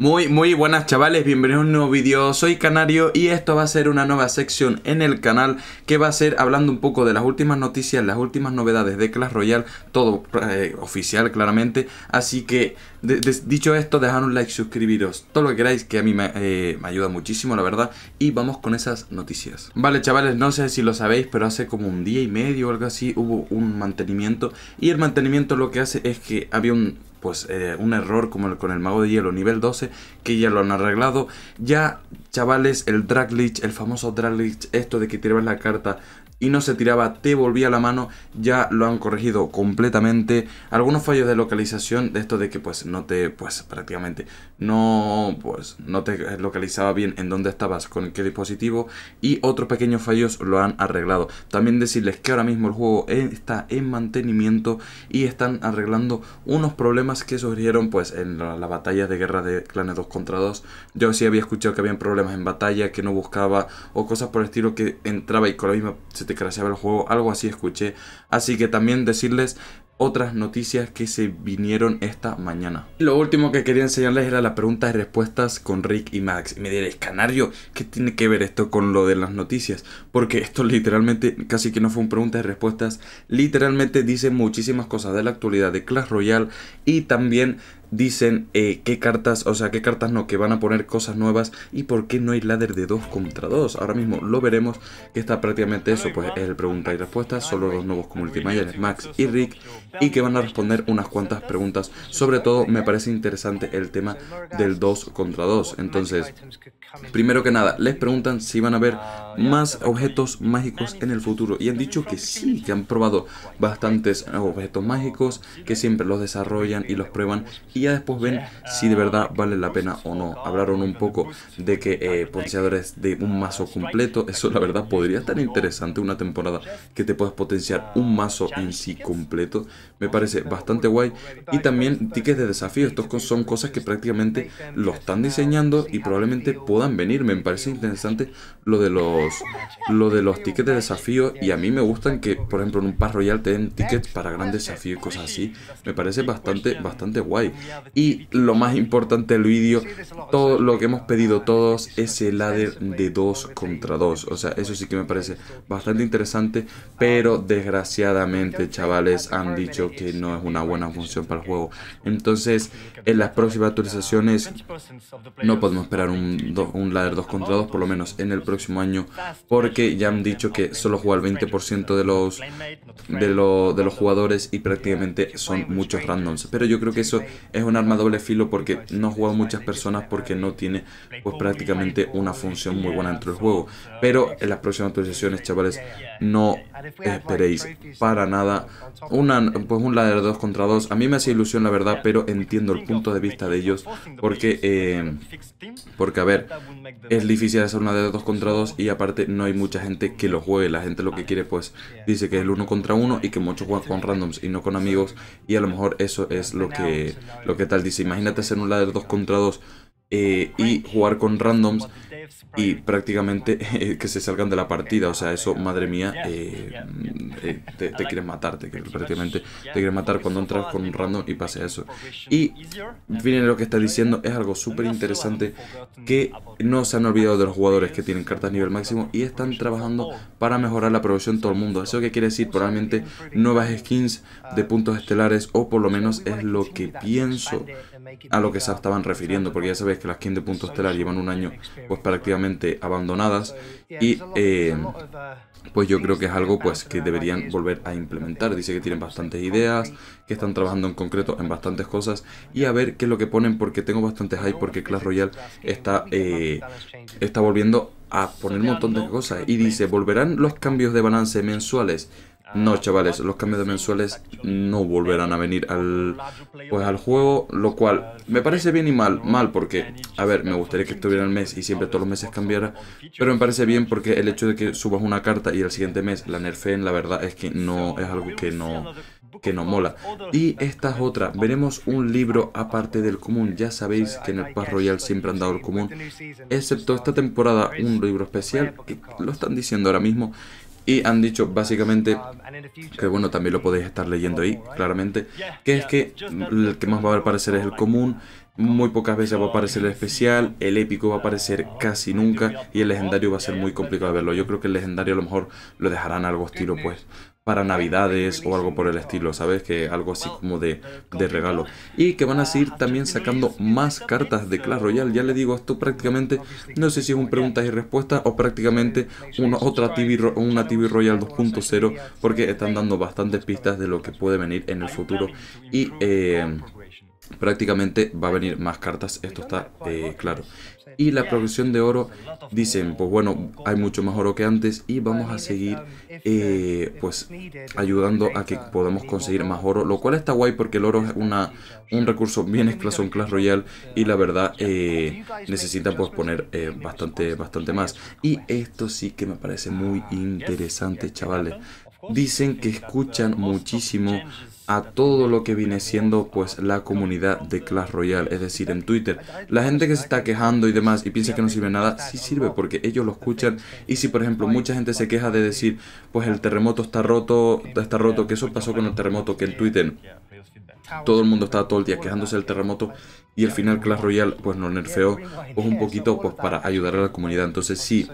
Muy, muy buenas chavales, bienvenidos a un nuevo vídeo, soy Canario y esto va a ser una nueva sección en el canal que va a ser hablando un poco de las últimas noticias, las últimas novedades de Clash Royale, todo eh, oficial claramente, así que dicho esto, dejad un like, suscribiros, todo lo que queráis que a mí me, eh, me ayuda muchísimo la verdad y vamos con esas noticias. Vale chavales, no sé si lo sabéis, pero hace como un día y medio o algo así hubo un mantenimiento y el mantenimiento lo que hace es que había un pues eh, un error como el con el mago de hielo nivel 12 que ya lo han arreglado ya chavales el drag leech el famoso drag leech esto de que tirabas la carta y no se tiraba, te volvía la mano, ya lo han corregido completamente. Algunos fallos de localización, de esto de que pues no te, pues prácticamente no, pues no te eh, localizaba bien en dónde estabas, con qué dispositivo y otros pequeños fallos lo han arreglado. También decirles que ahora mismo el juego está en mantenimiento y están arreglando unos problemas que surgieron pues en la, batalla de guerra de clanes 2 contra 2. Yo sí había escuchado que habían problemas en batalla, que no buscaba o cosas por el estilo que entraba y con la misma se te el juego, algo así escuché. Así que también decirles otras noticias que se vinieron esta mañana. Lo último que quería enseñarles era la pregunta y respuestas con Rick y Max. Y me diréis, Canario, ¿qué tiene que ver esto con lo de las noticias? Porque esto literalmente, casi que no fue un pregunta y respuestas, literalmente dice muchísimas cosas de la actualidad de Clash Royale y también dicen eh, qué cartas, o sea, qué cartas no, que van a poner cosas nuevas y por qué no hay ladder de 2 contra 2. Ahora mismo lo veremos, que está prácticamente eso, pues es el pregunta y respuesta, solo los nuevos como managers Max y Rick, y que van a responder unas cuantas preguntas. Sobre todo me parece interesante el tema del 2 contra 2. Entonces, primero que nada, les preguntan si van a ver más objetos mágicos en el futuro y han dicho que sí, que han probado bastantes objetos mágicos, que siempre los desarrollan y los prueban y ya después ven si de verdad vale la pena o no. Hablaron un poco de que eh, potenciadores de un mazo completo, eso la verdad podría estar interesante una temporada que te puedas potenciar un mazo en sí completo. Me parece bastante guay. Y también tickets de desafío, estos son cosas que prácticamente lo están diseñando y probablemente puedan venir. Me parece interesante lo de los, lo de los tickets de desafío y a mí me gustan que, por ejemplo, en un par royal te den tickets para grandes desafíos y cosas así. Me parece bastante, bastante guay. Y lo más importante del vídeo, todo lo que hemos pedido todos es el ladder de 2 contra 2. O sea, eso sí que me parece bastante interesante, pero desgraciadamente, chavales, han dicho que no es una buena función para el juego. Entonces, en las próximas actualizaciones no podemos esperar un, ladder 2 contra 2, por lo menos en el próximo año, porque ya han dicho que solo juega el 20% de los, de, lo, de los jugadores y prácticamente son muchos randoms. Pero yo creo que eso es un arma doble filo porque no juega muchas personas porque no tiene pues prácticamente una función muy buena dentro del juego. Pero en las próximas actualizaciones, chavales, no esperéis para nada una, pues un ladder 2 contra 2. A mí me hace ilusión la verdad, pero entiendo el punto de vista de ellos porque, eh, porque a ver, es difícil hacer una de 2 contra 2 y aparte no hay mucha gente que lo juegue. La gente lo que quiere pues dice que es el 1 contra 1 y que muchos juegan con randoms y no con amigos y a lo mejor eso es lo que lo que tal dice, imagínate hacer un ladder 2 contra 2 eh, y jugar con randoms y prácticamente que se salgan de la partida. O sea, eso, madre mía, eh, mm, eh, te, te, quieren matar, prácticamente te quieren matar cuando entras con un random y pase eso. Y viene lo que está diciendo, es algo súper interesante que no se han olvidado de los jugadores que tienen cartas nivel máximo y están trabajando para mejorar la producción en todo el mundo. Eso que quiere decir probablemente nuevas skins de uh, puntos estelares o por lo menos es lo que pienso a lo que se estaban refiriendo, porque ya sabéis que las skins de punto estelar llevan un año pues prácticamente abandonadas y eh, pues yo creo que es algo pues que deberían volver a implementar. Dice que tienen bastantes ideas, que están trabajando en concreto en bastantes cosas y a ver qué es lo que ponen porque tengo bastantes hype porque Clash Royale está, eh, está volviendo a poner un montón de cosas y dice volverán los cambios de balance mensuales no, chavales, los cambios mensuales no volverán a venir al, pues, al juego, lo cual me parece bien y mal. Mal porque, a ver, me gustaría que estuviera el mes y siempre todos los meses cambiara, pero me parece bien porque el hecho de que subas una carta y el siguiente mes la nerfeen, la verdad es que no es algo que no que no mola. Y esta es otra, veremos un libro aparte del común, ya sabéis que en el Pass Royal siempre han dado el común, excepto esta temporada un libro especial, que lo están diciendo ahora mismo, y han dicho básicamente, um, que bueno, también lo podéis estar leyendo ahí, claramente, que es que el que más va a aparecer es el común, muy pocas veces va a aparecer el especial, el épico va a aparecer casi nunca y el legendario va a ser muy complicado de verlo. Yo creo que el legendario a lo mejor lo dejarán algo estilo pues para navidades o algo por el estilo, ¿sabes? Que algo así como de, de regalo. Y que van a seguir también sacando más cartas de Clash Royale. Ya le digo, esto prácticamente, no sé si es un preguntas y respuestas o prácticamente una, otra TV, una TV Royale 2.0, porque están dando bastantes pistas de lo que puede venir en el futuro. Y... Eh, prácticamente va a venir más cartas, esto está eh, claro. Y la producción de oro, dicen, pues bueno, hay mucho más oro que antes y vamos a seguir eh, pues ayudando a que podamos conseguir más oro, lo cual está guay porque el oro es una, un recurso bien escaso en Clash Royale y la verdad eh, necesita pues, poner bastante, bastante más. Y esto sí que me parece muy interesante, chavales. Dicen que escuchan muchísimo a todo lo que viene siendo pues la comunidad de Clash Royale, es decir, en Twitter. La gente que se está quejando y demás y piensa que no sirve nada, sí sirve porque ellos lo escuchan y si por ejemplo mucha gente se queja de decir, pues el terremoto está roto, está roto, que eso pasó con el terremoto que en Twitter todo el mundo estaba todo el día quejándose del terremoto y al final Clash Royale pues nos nerfeó un poquito pues para ayudar a la comunidad. Entonces sí,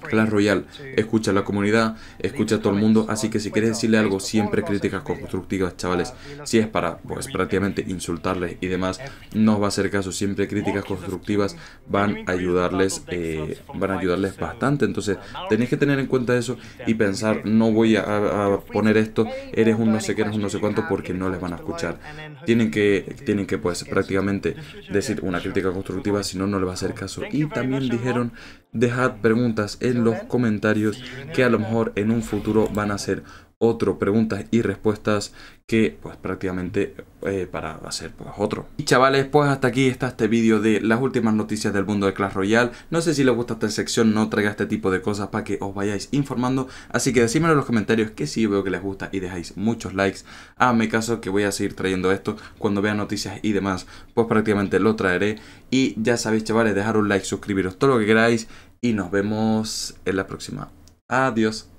Clash Royale escucha a la comunidad, escucha a todo el mundo, así que si quieres decirle algo, siempre críticas constructivas, chavales. Si es para pues prácticamente insultarles y demás, no va a hacer caso, siempre críticas constructivas van a ayudarles, eh, van a ayudarles bastante. Entonces tenéis que tener en cuenta eso y pensar, no voy a, poner esto, eres un no sé qué, un no sé cuánto porque no les van a escuchar. Tienen que, tienen que pues prácticamente decir una crítica constructiva, si no, no le va a hacer caso. Y también dijeron, dejad preguntas en los comentarios que a lo mejor en un futuro van a ser otro preguntas y respuestas que pues prácticamente eh, para hacer pues otro. Y chavales, pues hasta aquí está este vídeo de las últimas noticias del mundo de Clash Royale. No sé si les gusta esta sección, no traiga este tipo de cosas para que os vayáis informando. Así que decídmelo en los comentarios que sí veo que les gusta y dejáis muchos likes. Hazme caso que voy a seguir trayendo esto cuando vea noticias y demás, pues prácticamente lo traeré. Y ya sabéis chavales, dejar un like, suscribiros, todo lo que queráis y nos vemos en la próxima. Adiós.